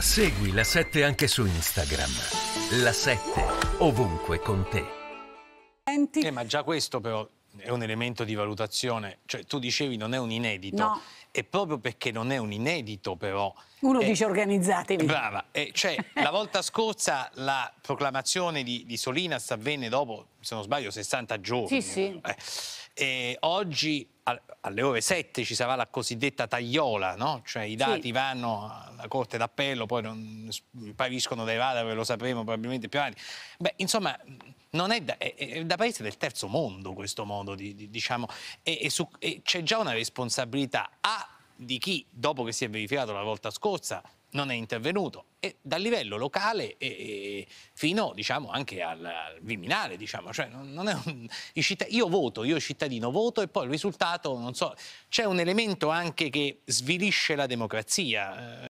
Segui la 7 anche su Instagram. La 7 ovunque con te. Eh, ma già questo però è un elemento di valutazione, cioè tu dicevi non è un inedito. No. E proprio perché non è un inedito, però. Uno eh, dice organizzatevi. Brava, eh, cioè, la volta scorsa la proclamazione di, di Solinas avvenne dopo, se non sbaglio, 60 giorni. Sì, sì. Eh. E oggi alle ore 7 ci sarà la cosiddetta tagliola, no? cioè i dati sì. vanno alla Corte d'Appello, poi non spariscono dai radar, lo sapremo probabilmente più avanti. Beh, insomma, è da, è, è da, paese del terzo mondo questo modo, di, di, diciamo, e, e, su, e c'è già una responsabilità A di chi, dopo che si è verificato la volta scorsa, non è intervenuto e dal livello locale e, e fino diciamo, anche al, al Viminale diciamo. cioè, non, non un, io voto io cittadino voto e poi il risultato non so c'è un elemento anche che svilisce la democrazia eh.